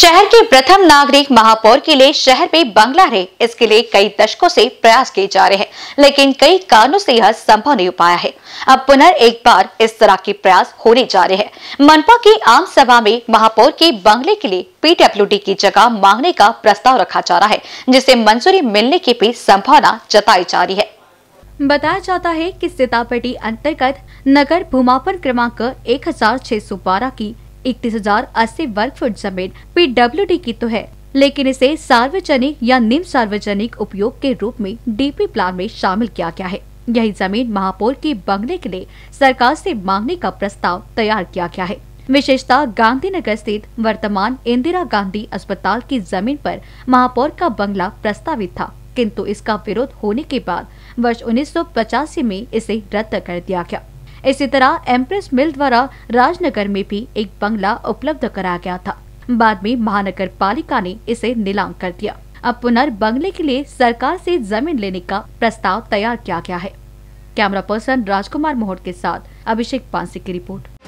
शहर के प्रथम नागरिक महापौर के लिए शहर में बंगला रहे इसके लिए कई दशकों से प्रयास किए जा रहे हैं लेकिन कई कारणों से यह संभव नहीं हो पाया है अब पुनः एक बार इस तरह के प्रयास होने जा रहे हैं मनपा की आम सभा में महापौर के बंगले के लिए पीडब्ल्यू की जगह मांगने का प्रस्ताव रखा जा रहा है जिसे मंजूरी मिलने की भी संभावना जताई जा रही है बताया जाता है कि सीतापटी अंतर्गत नगर भूमापन क्रमांक 1612 की इकतीस हजार अस्सी वर्ग फुट जमीन डी की तो है लेकिन इसे सार्वजनिक या निम्न सार्वजनिक उपयोग के रूप में डीपी प्लान में शामिल किया गया है यही जमीन महापौर के बंगले के लिए सरकार से मांगने का प्रस्ताव तैयार किया गया है विशेषता गांधीनगर स्थित वर्तमान इंदिरा गांधी अस्पताल की जमीन पर महापौर का बंगला प्रस्तावित था किंतु इसका विरोध होने के बाद वर्ष उन्नीस में इसे रद्द कर दिया गया इसी तरह एम्प्रेस मिल द्वारा राजनगर में भी एक बंगला उपलब्ध कराया गया था बाद में महानगर पालिका ने इसे नीलाम कर दिया अब पुनर् बंगले के लिए सरकार से जमीन लेने का प्रस्ताव तैयार किया गया है कैमरा पर्सन राजकुमार मोहट के साथ अभिषेक पांसी की रिपोर्ट